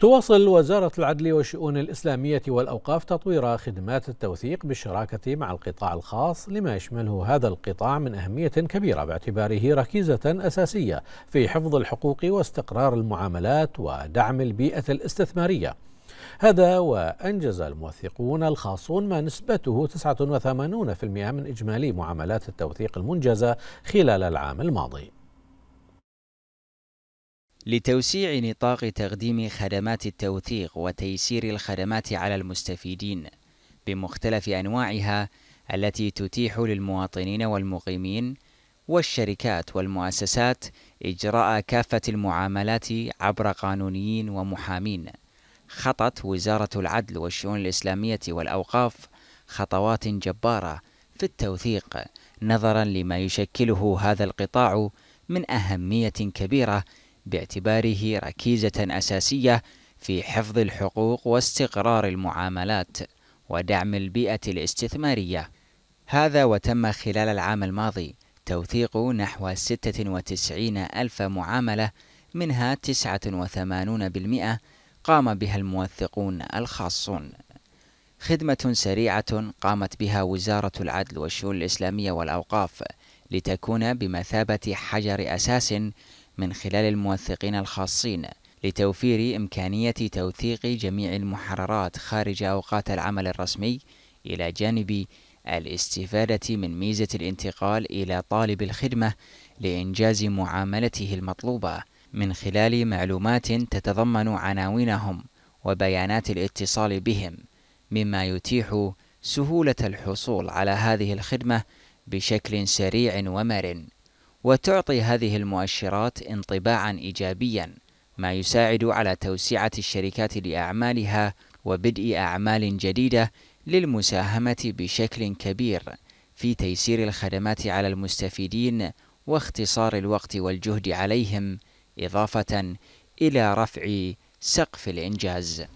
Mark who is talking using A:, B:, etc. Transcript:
A: تواصل وزارة العدل والشؤون الإسلامية والأوقاف تطوير خدمات التوثيق بالشراكة مع القطاع الخاص لما يشمله هذا القطاع من أهمية كبيرة باعتباره ركيزة أساسية في حفظ الحقوق واستقرار المعاملات ودعم البيئة الاستثمارية. هذا وأنجز الموثقون الخاصون ما نسبته 89% من إجمالي معاملات التوثيق المنجزة خلال العام الماضي.
B: لتوسيع نطاق تقديم خدمات التوثيق وتيسير الخدمات على المستفيدين بمختلف أنواعها التي تتيح للمواطنين والمقيمين والشركات والمؤسسات إجراء كافة المعاملات عبر قانونيين ومحامين. خطت وزارة العدل والشؤون الإسلامية والأوقاف خطوات جبارة في التوثيق نظرا لما يشكله هذا القطاع من أهمية كبيرة باعتباره ركيزة أساسية في حفظ الحقوق واستقرار المعاملات ودعم البيئة الاستثمارية هذا وتم خلال العام الماضي توثيق نحو 96 ألف معاملة منها 89% قام بها الموثقون الخاصون خدمة سريعة قامت بها وزارة العدل والشؤون الإسلامية والأوقاف لتكون بمثابة حجر أساس من خلال الموثقين الخاصين لتوفير إمكانية توثيق جميع المحررات خارج أوقات العمل الرسمي إلى جانب الاستفادة من ميزة الانتقال إلى طالب الخدمة لإنجاز معاملته المطلوبة من خلال معلومات تتضمن عناوينهم وبيانات الاتصال بهم مما يتيح سهولة الحصول على هذه الخدمة بشكل سريع ومرن وتعطي هذه المؤشرات انطباعا ايجابيا ما يساعد على توسعه الشركات لاعمالها وبدء اعمال جديده للمساهمه بشكل كبير في تيسير الخدمات على المستفيدين واختصار الوقت والجهد عليهم اضافه الى رفع سقف الانجاز